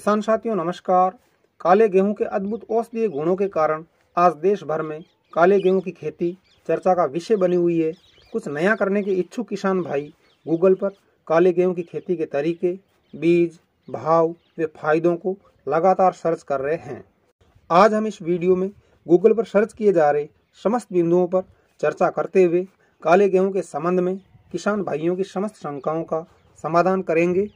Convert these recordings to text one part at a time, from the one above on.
किसान साथियों नमस्कार काले गेहूं के अद्भुत औषधीय गुणों के कारण आज देश भर में काले गेहूं की खेती चर्चा का विषय बनी हुई है कुछ नया करने के इच्छुक किसान भाई गूगल पर काले गेहूं की खेती के तरीके बीज भाव व फायदों को लगातार सर्च कर रहे हैं आज हम इस वीडियो में गूगल पर सर्च किए जा रहे समस्त बिंदुओं पर चर्चा करते हुए काले गेहूँ के संबंध में किसान भाइयों की समस्त शंकाओं का समाधान करेंगे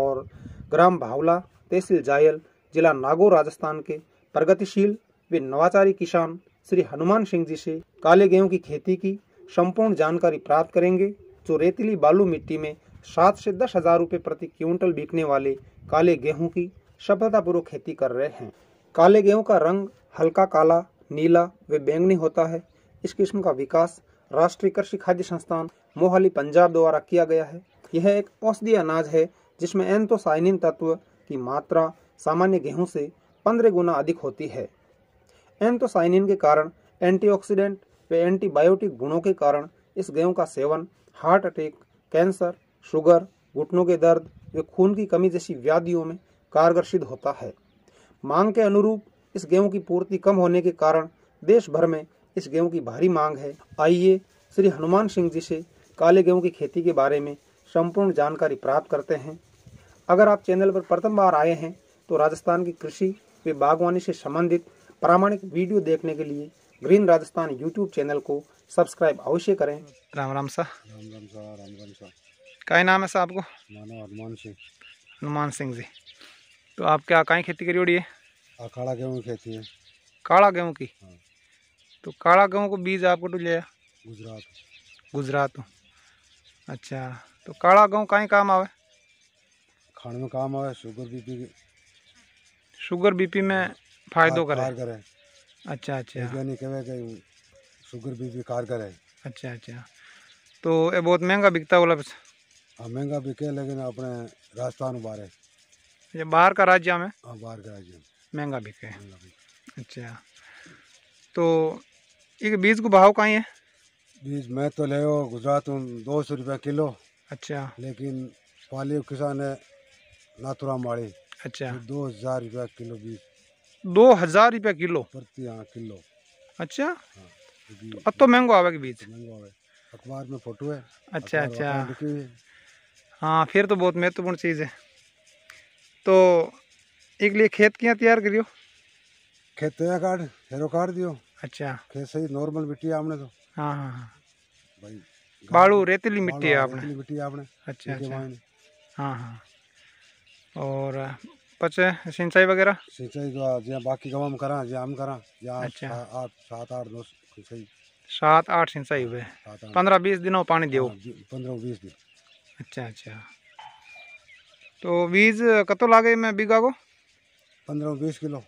और ग्राम भावला तहसील जायल जिला नागौर राजस्थान के प्रगतिशील व नवाचारी किसान श्री हनुमान सिंह जी से काले गेहूं की खेती की संपूर्ण जानकारी प्राप्त करेंगे जो रेतीली बालू मिट्टी में सात से दस हजार रूपए प्रति क्विंटल बिकने वाले काले गेहूं की सफलतापूर्वक खेती कर रहे हैं काले गेहूं का रंग हल्का काला नीला व बैंगनी होता है इस किस्म का विकास राष्ट्रीय कृषि खाद्य संस्थान मोहाली पंजाब द्वारा किया गया है यह एक औषधीय अनाज है जिसमें एंथोसाइनिन तत्व की मात्रा सामान्य गेहूं से पंद्रह गुना अधिक होती है एंथोसाइनिन के कारण एंटीऑक्सीडेंट व एंटीबायोटिक गुणों के कारण इस गेहूं का सेवन हार्ट अटैक कैंसर शुगर घुटनों के दर्द व खून की कमी जैसी व्याधियों में कारगर सिद्ध होता है मांग के अनुरूप इस गेहूं की पूर्ति कम होने के कारण देश भर में इस गेहूं की भारी मांग है आइए श्री हनुमान सिंह जी से काले गेहूं की खेती के बारे में संपूर्ण जानकारी प्राप्त करते हैं अगर आप चैनल पर प्रथम बार आए हैं तो राजस्थान की कृषि व बागवानी से संबंधित प्रामाणिक वीडियो देखने के लिए ग्रीन राजस्थान यूट्यूब चैनल को सब्सक्राइब अवश्य करें राम राम सा राम राम सा राम राम सा नाम है साहब आपको हनुमान सिंह हनुमान सिंह जी तो आप क्या काय खेती करी है काला गेहूँ की खेती है काला गेहूँ की हाँ। तो काला गेहूँ को बीज आपको तो लिया गुजरात गुजरात अच्छा तो काला गेहूँ कहीं काम आवे खाने में काम आए शुगर बीपी शुगर बीपी में फायदो करे कारगर है अच्छा अच्छा कहे कि शुगर बीपी कारगर है अच्छा अच्छा तो ये बहुत महंगा बिकता बोला हाँ महंगा बिके लेकिन अपने राजस्थान बाहर है ये बाहर का राज्य में हाँ बाहर का राज्य महंगा बिके अच्छा तो एक बीज को भाव कहीं है बीज मैं तो ले गुजरात में दो सौ रुपये किलो अच्छा लेकिन पाली किसान है नाथुराम वाले अच्छा दो हजार रुपया किलो बीज दो हजार रुपया किलो प्रति हाँ किलो अच्छा हाँ, तो अब तो महंगो आवे के बीज तो महंगो आवे अखबार में फोटो है अच्छा अच्छा हाँ फिर तो बहुत महत्वपूर्ण चीज़ है तो एक लिए खेत क्या तैयार करियो खेत तैयार काट हेरो काट दियो अच्छा खेत सही नॉर्मल मिट्टी है आपने तो हाँ हाँ हाँ भाई बालू रेतीली मिट्टी है आपने रेतीली मिट्टी आपने अच्छा अच्छा हाँ हाँ और पचे सिंचाई वगैरह सिंचाई जो तो जी बाकी गवाम करा जी हम करा जी अच्छा। आठ सात आठ दो सिंचाई सात आठ सिंचाई हुए हाँ, पंद्रह बीस दिनों पानी दियो हाँ, पंद्रह बीस दिन अच्छा अच्छा तो बीज कतो लागे मैं बीघा को पंद्रह बीस किलो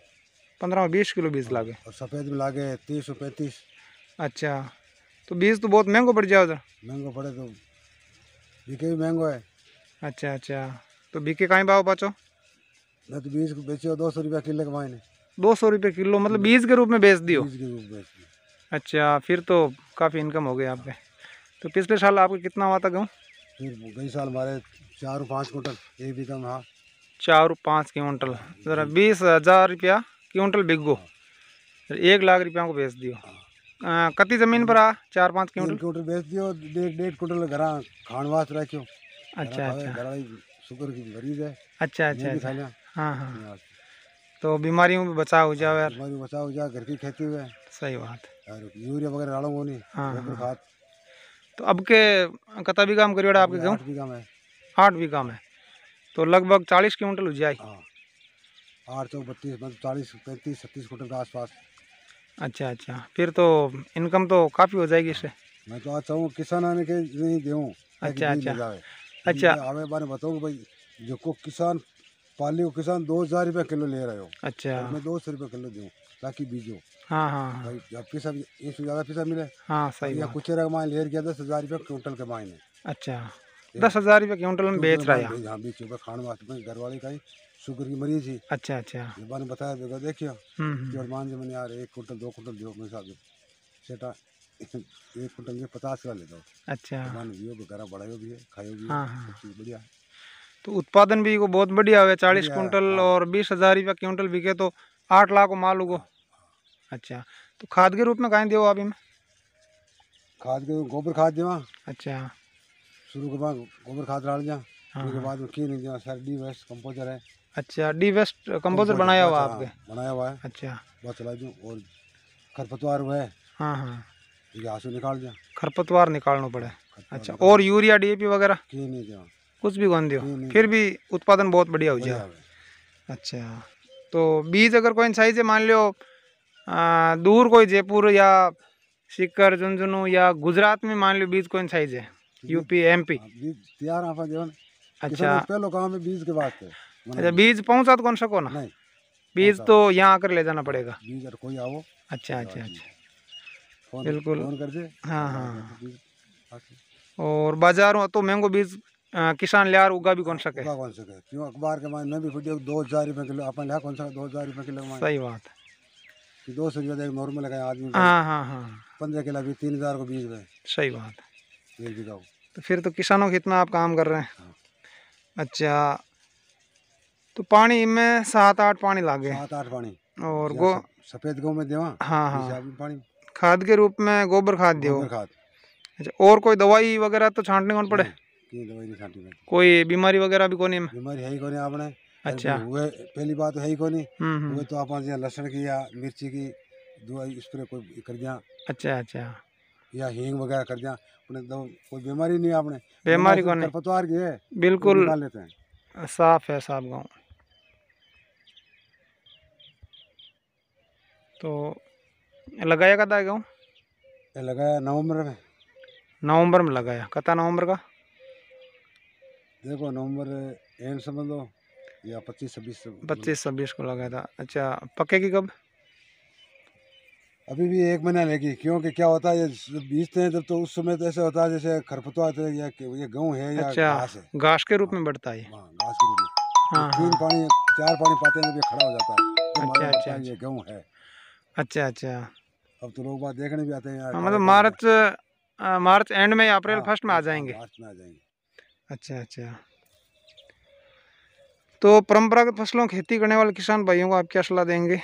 पंद्रह बीस किलो बीज हाँ, लागे और सफ़ेद में लागे तीस सौ पैंतीस अच्छा तो बीज तो बहुत महंगो पड़ जाए महंगो पड़े तो बिके भी महंगो है अच्छा अच्छा तो बीके कहीं भाव बचो मैं तो बीज बेचो दो सौ रुपया किलो कमाए दो सौ रुपये किलो मतलब बीज के रूप में बेच दियो बीज के रूप में अच्छा फिर तो काफ़ी इनकम हो गई आप पे तो पिछले साल आपको कितना हुआ था गेहूँ फिर गई साल हमारे चार पाँच क्विंटल एक बीघा हाँ चार पाँच क्विंटल ज़रा बीस हज़ार रुपया क्विंटल बिगो एक लाख रुपया को बेच दियो हाँ। कति जमीन पर आ चार पाँच क्विंटल क्विंटल बेच दियो डेढ़ डेढ़ क्विंटल घर खाण वास्ते रखियो अच्छा अच्छा शुगर की मरीज है अच्छा अच्छा, अच्छा। हाँ, हाँ हाँ तो बीमारियों में बचाव हो जाए बीमारी बचाव हो जाए घर की खेती हुए सही बात और यूरिया वगैरह डालो वो नहीं हाँ, हाँ। खाद तो अब के कता भी काम करियो आपके गाँव भी काम है आठ भी काम है तो लगभग चालीस क्विंटल हो जाए हाँ। आठ सौ बत्तीस मतलब चालीस पैंतीस छत्तीस क्विंटल के आसपास अच्छा अच्छा फिर तो इनकम तो काफ़ी हो जाएगी इससे मैं तो आज चाहूँ किसान आने के नहीं गेहूँ अच्छा अच्छा अच्छा हमें बारे बताओ भाई जो को किसान पाली को किसान दो हजार रुपया किलो ले रहे हो अच्छा तो मैं दो सौ रुपया किलो दूँ ताकि बीजो हाँ हाँ, हाँ। पैसा मिले हाँ कुछ मान ले गया दस हजार रुपया क्विंटल के मायने अच्छा दस हजार रुपये क्विंटल में बेच रहा है यहाँ बीच खान वास्तव में घर वाले का ही शुगर की मरीज ही अच्छा अच्छा ये बताया देखियो जो मान जी मैंने यार एक क्विंटल दो क्विंटल जो मेरे साथ सेठा एक कुंटल ये पचास का ले जाओ अच्छा सामान भी हो वगैरह बढ़ायो भी है खायो भी हाँ हाँ। सब बढ़िया तो उत्पादन भी को बहुत बढ़िया हुआ चालीस कुंटल हाँ। और बीस हजार रुपया क्विंटल बिके तो आठ लाख को माल उगो हाँ, हाँ। अच्छा तो खाद के रूप में कहीं दो अभी इमें खाद के गोबर खाद दे अच्छा शुरू के बाद गोबर खाद डाल जा उसके बाद में की नहीं देवा सर डी वेस्ट कंपोजर है अच्छा डी वेस्ट कंपोजर बनाया हुआ आपके बनाया हुआ है अच्छा बहुत चला दूँ और खरपतवार हुआ है हाँ हाँ यहाँ से निकाल दिया खरपतवार निकालना पड़े अच्छा और यूरिया डीएपी वगैरह कुछ भी गंद दियो फिर भी उत्पादन बहुत बढ़िया हो जाए अच्छा तो बीज अगर कोई सही से मान लो दूर कोई जयपुर या सिक्कर झुंझुनू या गुजरात में मान लो बीज कोई साइज है यूपी एमपी तैयार अच्छा पहले गांव में बीज के बाद अच्छा बीज पहुंचा तो कौन सको ना बीज तो यहाँ आकर ले जाना पड़ेगा बीज कोई आओ अच्छा अच्छा अच्छा बिल्कुल हाँ हाँ, हाँ, हाँ।, हाँ और बाजार में तो महंगो बीज किसान ले आर उगा भी कौन सके उगा कौन सके क्यों अखबार के मायने भी फुटियो दो हज़ार रुपये किलो अपन लिया कौन सा दो हज़ार रुपये किलो सही बात है दो सौ रुपये नॉर्मल लगाए आदमी हाँ हाँ हाँ पंद्रह किलो भी तीन हज़ार को बीज में सही बात है तो फिर तो किसानों को इतना आप काम कर रहे हैं अच्छा तो पानी में सात आठ पानी लागे सात आठ पानी और गो सफेद गो में देवा हाँ हाँ पानी खाद के रूप में गोबर खाद दियो खाद अच्छा और कोई दवाई वगैरह तो छांटने कौन पड़े दवाई नहीं कोई बीमारी वगैरह भी कौन है बीमारी है ही कौन है आपने अच्छा वो पहली बात है ही कोनी हम्म, हम्म। वो तो आप लसन की या मिर्ची की दवाई स्प्रे कोई कर दिया अच्छा अच्छा या हींग वगैरह कर दिया अपने तो कोई बीमारी नहीं आपने बीमारी कौन नहीं पतवार की है बिल्कुल लेते हैं साफ है साफ गाँव तो लगाया कदा क्यों लगाया नवंबर में नवंबर में लगाया कता नवंबर का देखो नवंबर एंड लो या पच्चीस छब्बीस पच्चीस छब्बीस को लगाया था अच्छा पकेगी कब अभी भी एक महीना लेगी क्योंकि क्या होता है ये बीजते हैं जब तो उस समय तो ऐसे होता है जैसे खरपतवार या ये गेहूँ है या अच्छा, घास है घास के रूप हाँ। में बढ़ता है हाँ, घास के रूप में हाँ, तो तीन पानी चार पानी पाते हैं जब ये खड़ा हो जाता है तो अच्छा अच्छा ये अच्छा। गेहूँ है अच्छा अच्छा अब तो लोग बात देखने भी आते हैं यार हाँ, मतलब मार्च मार्च एंड में अप्रैल हाँ, फर्स्ट में आ हाँ, जाएंगे मार्च में आ जाएंगे अच्छा अच्छा तो परंपरागत फसलों खेती करने वाले किसान भाइयों को आप क्या सलाह देंगे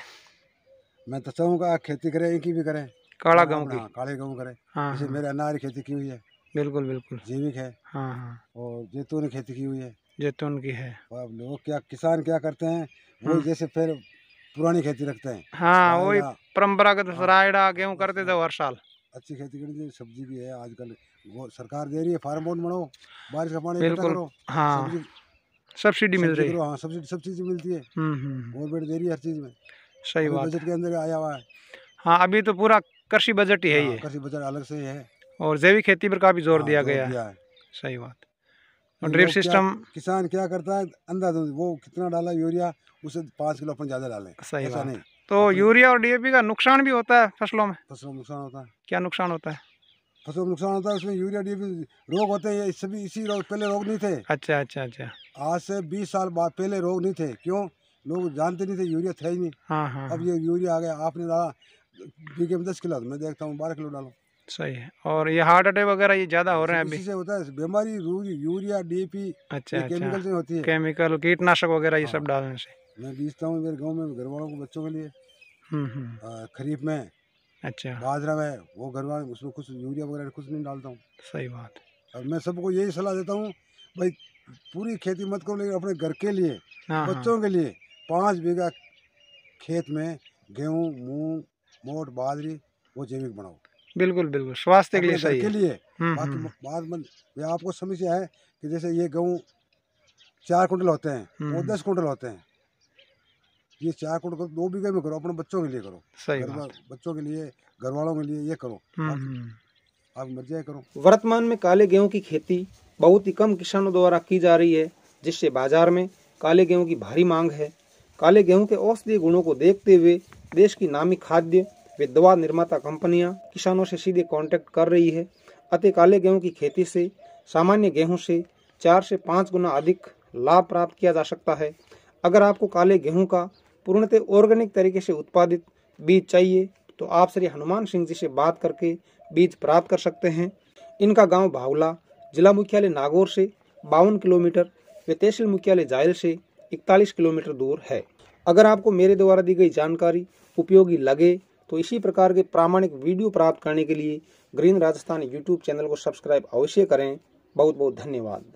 मैं तो चाहूँगा खेती करें एक ही भी करें काला गेहूँ की काले गेहूँ करें हाँ जैसे मेरे अनार की खेती की हुई है बिल्कुल बिल्कुल जैविक है हाँ हाँ और जैतून की खेती की हुई है जैतून की है अब लोग क्या किसान क्या करते हैं वो जैसे फिर पुरानी खेती रखते हैं हाँ वही परम्परागत हाँ, रायडा हाँ, गेहूँ अच्छा। करते थे हर साल अच्छी खेती करनी चाहिए सब्जी भी है आजकल वो सरकार दे रही है फार्म बोर्ड बनाओ बारिश का पानी बिल्कुल हाँ सब्सिडी मिल रही है हाँ सब्सिडी सब चीज़ मिलती है हम्म, हम्म, हम्म। गवर्नमेंट दे रही है हर चीज़ में सही बात बजट के अंदर आया हुआ है हाँ अभी तो पूरा कृषि बजट ही है हाँ, ये कृषि बजट अलग से ही है और जैविक खेती पर काफ़ी जोर दिया गया है सही बात ड्रिप सिस्टम किसान क्या करता है अंदाज वो कितना डाला यूरिया उसे पाँच किलो अपन ज़्यादा डाले सही बात नहीं तो यूरिया और डीएपी का नुकसान भी होता है फसलों में फसलों में नुकसान होता है क्या नुकसान होता है फसलों में नुकसान होता है उसमें यूरिया डीएपी रोग होते हैं इससे भी इसी रोग पहले रोग नहीं थे अच्छा अच्छा अच्छा आज से बीस साल बाद पहले रोग नहीं थे क्यों लोग जानते नहीं थे यूरिया था ही नहीं हाँ हाँ अब हाँ। ये यूरिया आ गया आपने डाला बीघे में दस किलो मैं देखता हूँ बारह किलो डालू सही है और ये हार्ट अटैक वगैरह ये ज्यादा हो रहे हैं अभी से होता है बीमारी यूरिया डीपी अच्छा, अच्छा केमिकल से होती है केमिकल कीटनाशक वगैरह ये सब हाँ। डालने से मैं बीजता हूँ मेरे गाँव में घर वालों को बच्चों के लिए हम्म, हम्म। खरीफ में अच्छा बाजरा में वो घर वाले उसमें कुछ यूरिया वगैरह कुछ नहीं डालता हूँ सही बात और मैं सबको यही सलाह देता हूँ भाई पूरी खेती मत करो लेकिन अपने घर के लिए हाँ, हाँ। बच्चों के लिए पाँच बीघा खेत में गेहूँ मूंग मोट बाजरी वो जैविक बनाओ बिल्कुल बिल्कुल स्वास्थ्य के लिए सही के लिए बाकी हम्म, बाद हम्म। आपको समस्या है कि जैसे ये गेहूँ चार कुंटल होते हैं हम्म, वो दस कुंटल होते हैं ये चार कुंटल दो बीघे में करो अपने बच्चों के लिए करो सही बच्चों के लिए घर वालों के लिए ये करो आप मर्जी करो वर्तमान में काले गेहूँ की खेती बहुत ही कम किसानों द्वारा की जा रही है जिससे बाजार में काले गेहूँ की भारी मांग है काले गेहूँ के औषधीय गुणों को देखते हुए देश की नामी खाद्य वे दवा निर्माता कंपनियां किसानों से सीधे कांटेक्ट कर रही है अति काले गेहूं की खेती से सामान्य गेहूं से चार से पाँच गुना अधिक लाभ प्राप्त किया जा सकता है अगर आपको काले गेहूं का पूर्णतः ऑर्गेनिक तरीके से उत्पादित बीज चाहिए तो आप श्री हनुमान सिंह जी से बात करके बीज प्राप्त कर सकते हैं इनका गांव भावला जिला मुख्यालय नागौर से बावन किलोमीटर व तहसील मुख्यालय जायल से इकतालीस किलोमीटर दूर है अगर आपको मेरे द्वारा दी गई जानकारी उपयोगी लगे तो इसी प्रकार के प्रामाणिक वीडियो प्राप्त करने के लिए ग्रीन राजस्थान यूट्यूब चैनल को सब्सक्राइब अवश्य करें बहुत बहुत धन्यवाद